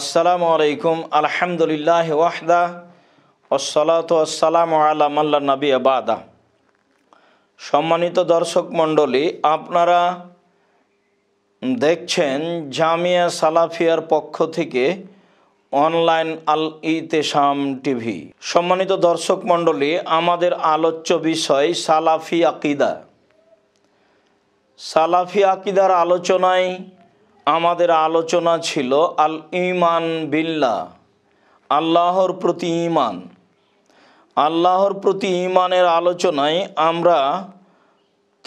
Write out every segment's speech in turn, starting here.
আসসালামু আলাইকুম আলহামদুলিল্লাহ ওয়াহদা ওসলাত আসসালাম আলামাল্লা নবী আবাদা সম্মানিত দর্শক মণ্ডলী আপনারা দেখছেন জামিয়া সালাফিয়ার পক্ষ থেকে অনলাইন আল ইতেসাম টিভি সম্মানিত দর্শক মণ্ডলী আমাদের আলোচ্য বিষয় সালাফি আকিদা সালাফি আকিদার আলোচনায় আমাদের আলোচনা ছিল আল ইমান বিল্লা আল্লাহর প্রতি ইমান আল্লাহর প্রতি ইমানের আলোচনায় আমরা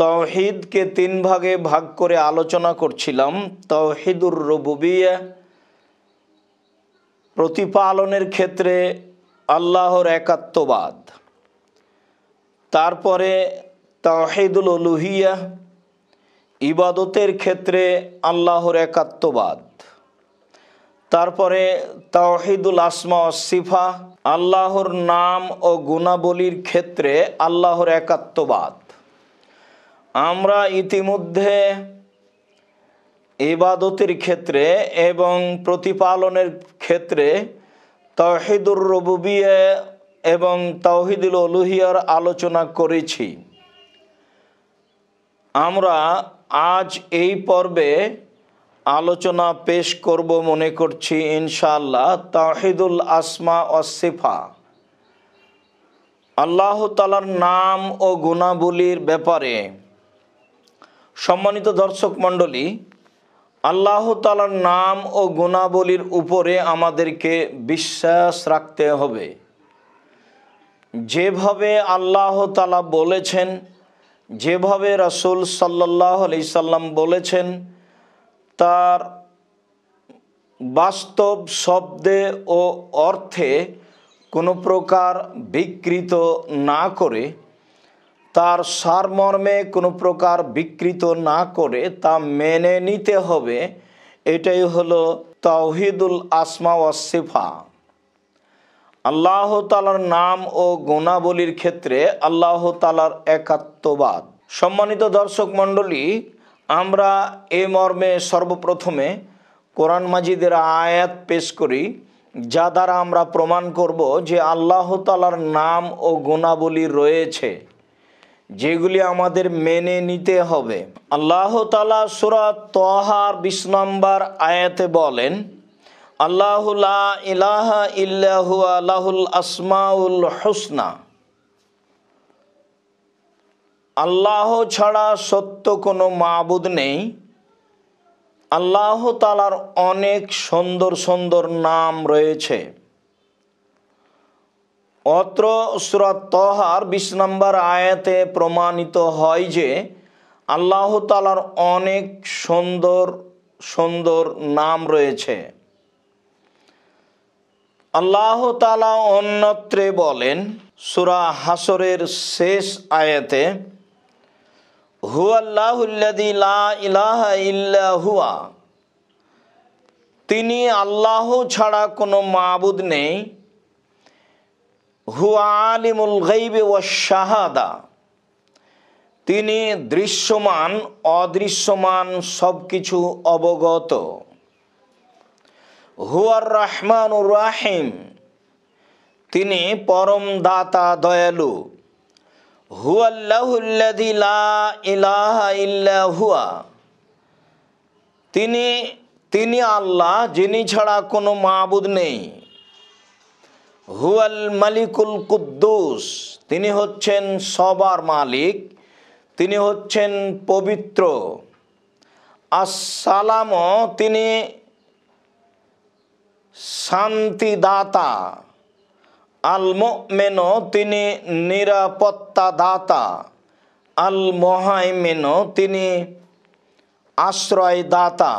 তহিদকে তিন ভাগে ভাগ করে আলোচনা করছিলাম তহিদুর রবুবিয়া প্রতিপালনের ক্ষেত্রে আল্লাহর একাত্মবাদ তারপরে তহিদুল লুহিয়া ইবাদতের ক্ষেত্রে আল্লাহর একাত্মবাদ তারপরে তাহিদুল আসমা সিফা আল্লাহর নাম ও গুণাবলীর ক্ষেত্রে আল্লাহর একাত্মবাদ আমরা ইতিমধ্যে ইবাদতের ক্ষেত্রে এবং প্রতিপালনের ক্ষেত্রে তাহিদুর রবুবিয়ে এবং তাহিদুল অলুহিয়ার আলোচনা করেছি আমরা আজ এই পর্বে আলোচনা পেশ করব মনে করছি ইনশাআল্লাহ তাহিদুল আসমা অসিফা আল্লাহ তালার নাম ও গুণাবলীর ব্যাপারে সম্মানিত দর্শক মণ্ডলী আল্লাহ তালার নাম ও গুণাবলীর উপরে আমাদেরকে বিশ্বাস রাখতে হবে যেভাবে আল্লাহ তালা বলেছেন যেভাবে রসুল সাল্লাহ আলি সাল্লাম বলেছেন তার বাস্তব শব্দে ও অর্থে কোনো প্রকার বিকৃত না করে তার সারমর্মে কোনো প্রকার বিকৃত না করে তা মেনে নিতে হবে এটাই হলো তাওহিদুল আসমা ওয়াসিফা আল্লাহ তালার নাম ও গুণাবলীর ক্ষেত্রে আল্লাহ তালার একাত্মবাদ সম্মানিত দর্শক মণ্ডলী আমরা এ মর্মে সর্বপ্রথমে কোরআন মাজিদের আয়াত পেশ করি যা দ্বারা আমরা প্রমাণ করব যে আল্লাহ তালার নাম ও গুণাবলী রয়েছে যেগুলি আমাদের মেনে নিতে হবে আল্লাহ তালা সুরাত তহার বিশ নম্বর আয়াতে বলেন আল্লাহ ইলাহা ইল্লাহু আসমাউল হোসনা আল্লাহ ছাড়া সত্য কোনো মাবুদ নেই আল্লাহ তালার অনেক সুন্দর সুন্দর নাম রয়েছে অত্র সুরাত তহার বিশ নম্বর আয়াতে প্রমাণিত হয় যে আল্লাহ তালার অনেক সুন্দর সুন্দর নাম রয়েছে আল্লাহ তালা অন্যত্রে বলেন সুরা হাসরের শেষ আয়াতে হুয়া তিনি আল্লাহ ছাড়া কোনো মাবুদ নেই হুয়া আলিমুল গাইবে ও শাহাদা তিনি দৃশ্যমান অদৃশ্যমান সব কিছু অবগত হুয়ার রহমানুর রাহিম তিনি পরম দাতা দয়ালু হুয়াল্লাহুল্লাদি লা ইলাহা ইল্লা হুয়া তিনি তিনি আল্লাহ যিনি ছাড়া কোনো মাবুদ নেই হুয়াল মালিকুল কুদ্দুস তিনি হচ্ছেন সবার মালিক তিনি হচ্ছেন পবিত্র আসসালামও তিনি শান্তিদাতা আল মেনো তিনি নিরাপত্তা দাতা আল মেন তিনি আশ্রয়দাতা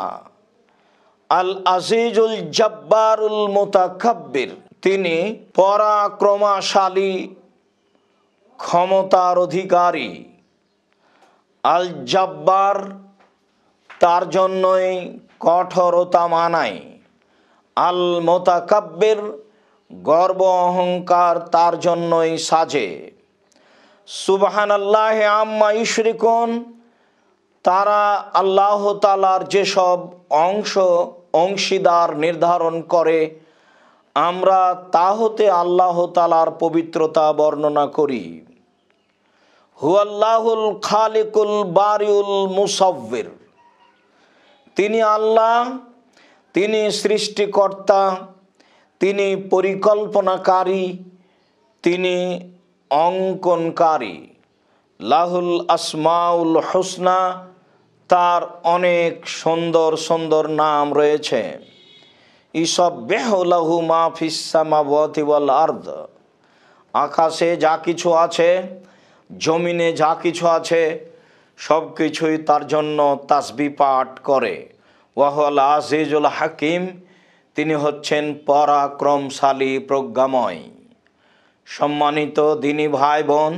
আল আজিজুল জব্বারুল মোতাকাব্বির তিনি পরাক্রমাশালী ক্ষমতার অধিকারী আল জব্বার তার জন্যই কঠোরতা মানায় আল কাব্যের গর্ব অহংকার তার জন্যই সাজে সুবাহান আল্লাহ আম্মা ইশরিকুন তারা আল্লাহ তালার যেসব অংশ অংশীদার নির্ধারণ করে আমরা তা হতে আল্লাহ তালার পবিত্রতা বর্ণনা করি হুয়াল্লাহুল খালিকুল বারিউল মুসব্বির তিনি আল্লাহ তিনি সৃষ্টিকর্তা তিনি পরিকল্পনাকারী তিনি অঙ্কনকারী লাহুল আসমাউল হোসনা তার অনেক সুন্দর সুন্দর নাম রয়েছে ইসব বেহলাহু মাফিসামাবতিবল আর্দ আকাশে যা কিছু আছে জমিনে যা কিছু আছে সব কিছুই তার জন্য তাসবি পাঠ করে ওয়াহল আজিজুল হাকিম তিনি হচ্ছেন পরাক্রমশালী প্রজ্ঞাময় সম্মানিত দিনী ভাই বোন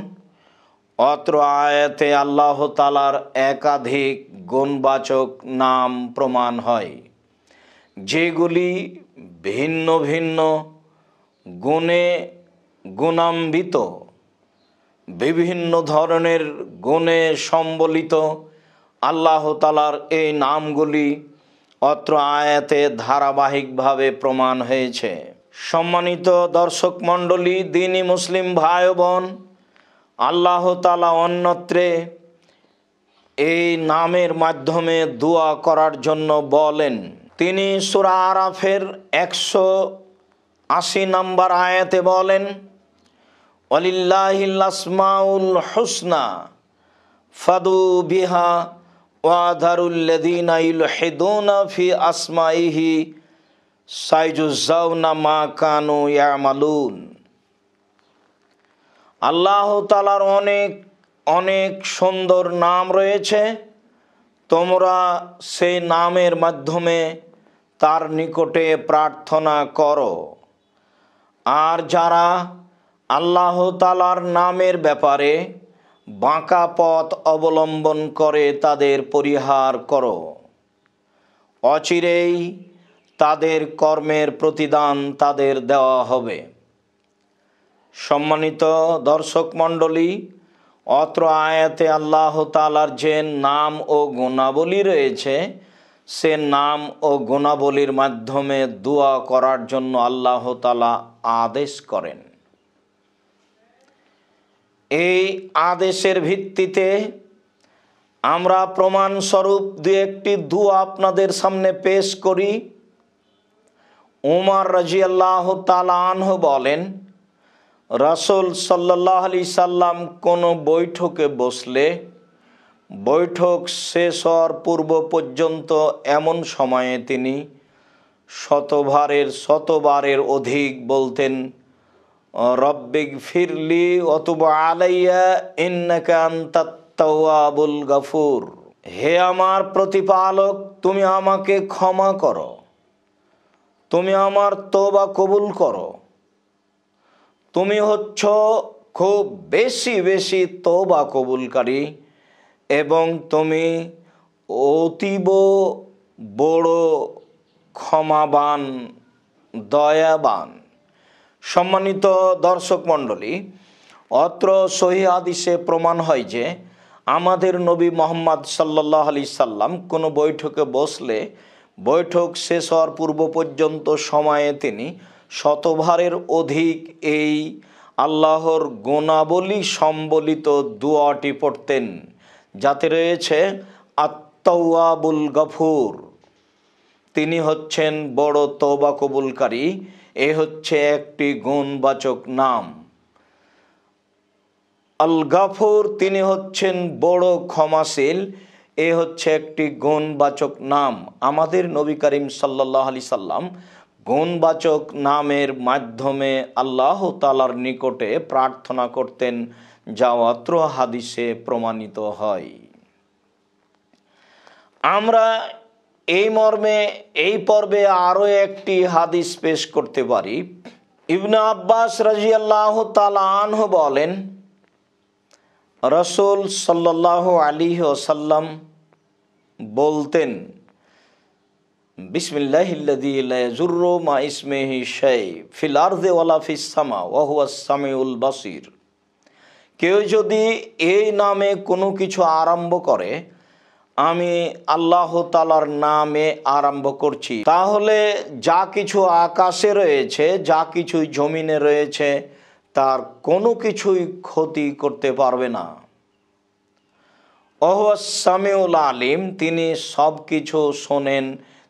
অত্র আয়াতে আল্লাহ তালার একাধিক গুণবাচক নাম প্রমাণ হয় যেগুলি ভিন্ন ভিন্ন গুণে গুণাম্বিত বিভিন্ন ধরনের গুণে সম্বলিত আল্লাহ তালার এই নামগুলি অত্র আয়াতে ধারাবাহিকভাবে প্রমাণ হয়েছে সম্মানিত দর্শক মণ্ডলী দিনী মুসলিম ভাই বোন আল্লাহ তালা অন্যত্রে এই নামের মাধ্যমে দোয়া করার জন্য বলেন তিনি সুরা আরাফের একশো আশি নম্বর আয়াতে বলেন অলিল্লাহিল্লাসমাউল হুসনা ফাদু বিহা ফি কানু আল্লাহ তালার অনেক অনেক সুন্দর নাম রয়েছে তোমরা সেই নামের মাধ্যমে তার নিকটে প্রার্থনা করো আর যারা আল্লাহ তালার নামের ব্যাপারে বাঁকা পথ অবলম্বন করে তাদের পরিহার করো অচিরেই তাদের কর্মের প্রতিদান তাদের দেওয়া হবে সম্মানিত দর্শক মণ্ডলী অত্র আয়াতে আল্লাহ তালার যে নাম ও গুণাবলী রয়েছে সে নাম ও গুণাবলীর মাধ্যমে দোয়া করার জন্য আল্লাহ আল্লাহতালা আদেশ করেন এই আদেশের ভিত্তিতে আমরা প্রমাণস্বরূপ দু একটি দুয়া আপনাদের সামনে পেশ করি উমার রাজিয়াল্লাহ তালাহ বলেন রাসুল সাল্লাহ আলি সাল্লাম কোনো বৈঠকে বসলে বৈঠক শেষ হওয়ার পূর্ব পর্যন্ত এমন সময়ে তিনি শতভারের শতবারের অধিক বলতেন ফিরলি আলাইয়া গাফুর হে আমার প্রতিপালক তুমি আমাকে ক্ষমা করো তুমি আমার তোবা কবুল করো তুমি হচ্ছ খুব বেশি বেশি তোবা কবুলকারী এবং তুমি অতীব বড় ক্ষমাবান দয়াবান সম্মানিত দর্শক মণ্ডলী অত্র সহি আদিসে প্রমাণ হয় যে আমাদের নবী মোহাম্মদ সাল্লাহ আলি সাল্লাম কোনো বৈঠকে বসলে বৈঠক শেষ হওয়ার পূর্ব পর্যন্ত সময়ে তিনি শতভারের অধিক এই আল্লাহর গুণাবলী সম্বলিত দুয়াটি পড়তেন যাতে রয়েছে আত্মাবুল গফুর তিনি হচ্ছেন বড় তৌবা কবুলকারী এ হচ্ছে একটি গুণবাচক নাম আল গাফুর তিনি হচ্ছেন বড় ক্ষমাশীল এ হচ্ছে একটি গুণবাচক নাম আমাদের নবী করিম সাল্লাহ আলি সাল্লাম গুণবাচক নামের মাধ্যমে আল্লাহ তালার নিকটে প্রার্থনা করতেন যা অত্র হাদিসে প্রমাণিত হয় আমরা এই মর্মে এই পর্বে আরও একটি হাদিস পেশ করতে পারি ইবনা আব্বাস রাজিয়াল্লাহ তালাহ বলেন রসুল সাল্লাহ আলী ওসাল্লাম বলতেন বিসমিল্লাহিল্লাযুরমা ফিল ফিস সামা সামিউল কেউ যদি এই নামে কোনো কিছু আরম্ভ করে আমি আল্লাহ তালার নামে আরম্ভ করছি তাহলে যা কিছু আকাশে রয়েছে যা কিছু জমিনে রয়েছে তার কোনো কিছুই ক্ষতি করতে পারবে না সামিউল আলিম তিনি সব কিছু শোনেন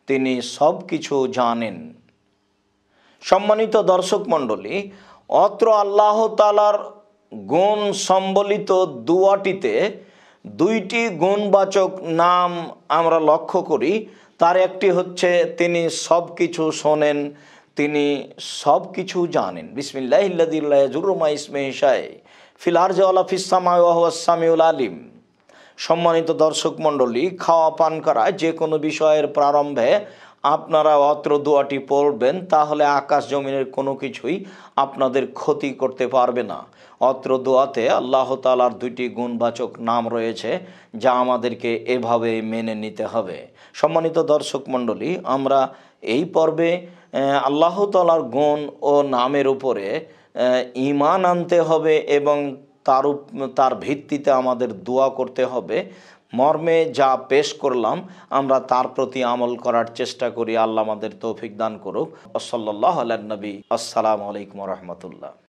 তিনি সব কিছু জানেন সম্মানিত দর্শক মণ্ডলী অত্র আল্লাহ তালার গুণ সম্বলিত দুয়াটিতে দুইটি গুণবাচক নাম আমরা লক্ষ্য করি তার একটি হচ্ছে তিনি সব কিছু শোনেন তিনি সব কিছু জানেন আলিম সম্মানিত দর্শক মন্ডলী খাওয়া পান করা যে কোনো বিষয়ের প্রারম্ভে আপনারা অত্র দোয়াটি পড়বেন তাহলে আকাশ জমিনের কোনো কিছুই আপনাদের ক্ষতি করতে পারবে না অত্র দোয়াতে আল্লাহ তালার দুইটি গুণবাচক নাম রয়েছে যা আমাদেরকে এভাবে মেনে নিতে হবে সম্মানিত দর্শক মণ্ডলী আমরা এই পর্বে আল্লাহ তালার গুণ ও নামের উপরে ইমান আনতে হবে এবং তার তার ভিত্তিতে আমাদের দোয়া করতে হবে মর্মে যা পেশ করলাম আমরা তার প্রতি আমল করার চেষ্টা করি আল্লাহ আমাদের তৌফিক দান করুক আসল্লাহ আল্লাহ নবী আসসালামু আলাইকুম রহমতুল্লাহ